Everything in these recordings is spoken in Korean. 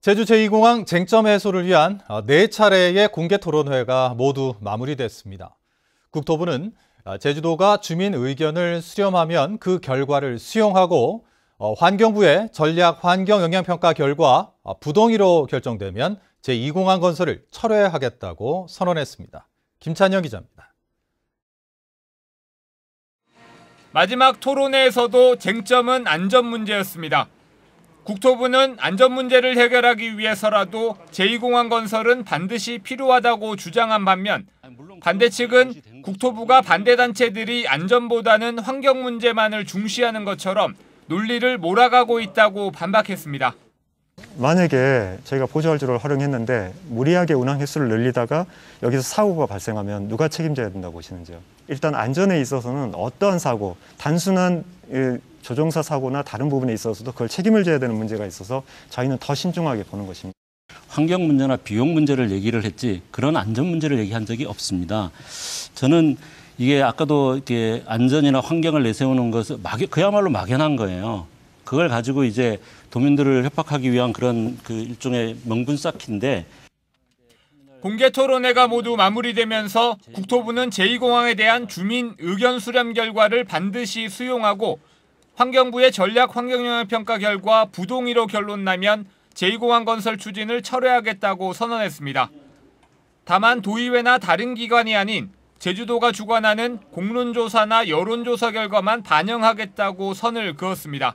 제주 제2공항 쟁점 해소를 위한 네차례의 공개 토론회가 모두 마무리됐습니다. 국토부는 제주도가 주민 의견을 수렴하면 그 결과를 수용하고 어, 환경부의 전략 환경 영향평가 결과 부동의로 결정되면 제2공항 건설을 철회하겠다고 선언했습니다. 김찬영 기자입니다. 마지막 토론회에서도 쟁점은 안전 문제였습니다. 국토부는 안전 문제를 해결하기 위해서라도 제2공항 건설은 반드시 필요하다고 주장한 반면 반대 측은 국토부가 반대 단체들이 안전보다는 환경 문제만을 중시하는 것처럼 논리를 몰아가고 있다고 반박했습니다. 만약에 저희가 보조할주를 활용했는데 무리하게 운항 횟수를 늘리다가 여기서 사고가 발생하면 누가 책임져야 된다고 보시는지요? 일단 안전에 있어서는 어떠한 사고, 단순한 조종사 사고나 다른 부분에 있어서도 그걸 책임을 져야 되는 문제가 있어서 저희는 더 신중하게 보는 것입니다. 환경 문제나 비용 문제를 얘기를 했지 그런 안전 문제를 얘기한 적이 없습니다. 저는 이게 아까도 이렇게 안전이나 환경을 내세우는 것은 막 그야말로 막연한 거예요. 그걸 가지고 이제 도민들을 협박하기 위한 그런 그 일종의 명분 쌓기인데 공개 토론회가 모두 마무리되면서 국토부는 제2공항에 대한 주민 의견 수렴 결과를 반드시 수용하고 환경부의 전략 환경영향평가 결과 부동의로 결론 나면 제2공항 건설 추진을 철회하겠다고 선언했습니다. 다만 도의회나 다른 기관이 아닌 제주도가 주관하는 공론조사나 여론조사 결과만 반영하겠다고 선을 그었습니다.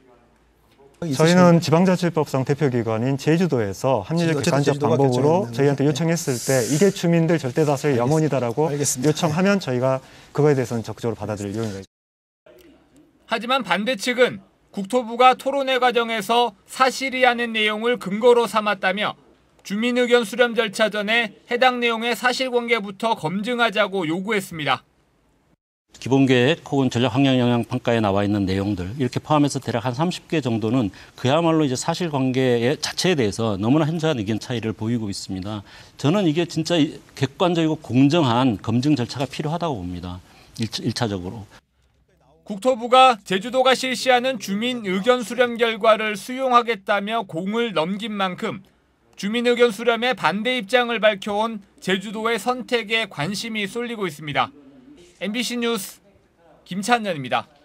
저희는 지방자치법상 대표기관인 제주도에서 합리적 객관적 방법으로 저희한테 요청했을 때 이게 주민들 절대다수의 염원이다라고 요청하면 저희가 그거에 대해서는 적극적으로 받아들일 용의가 있습니다. 하지만 반대 측은 국토부가 토론회 과정에서 사실이 아닌 내용을 근거로 삼았다며 주민의견 수렴 절차 전에 해당 내용의 사실관계부터 검증하자고 요구했습니다. 기본계획 혹은 전략 환경 영향 평가에 나와 있는 내용들 이렇게 포함해서 대략 한 30개 정도는 그야말로 이제 사실관계 자체에 대해서 너무나 현저한 의견 차이를 보이고 있습니다. 저는 이게 진짜 객관적이고 공정한 검증 절차가 필요하다고 봅니다. 1차적으로. 국토부가 제주도가 실시하는 주민 의견 수렴 결과를 수용하겠다며 공을 넘긴 만큼 주민 의견 수렴에 반대 입장을 밝혀온 제주도의 선택에 관심이 쏠리고 있습니다. MBC 뉴스 김찬년입니다.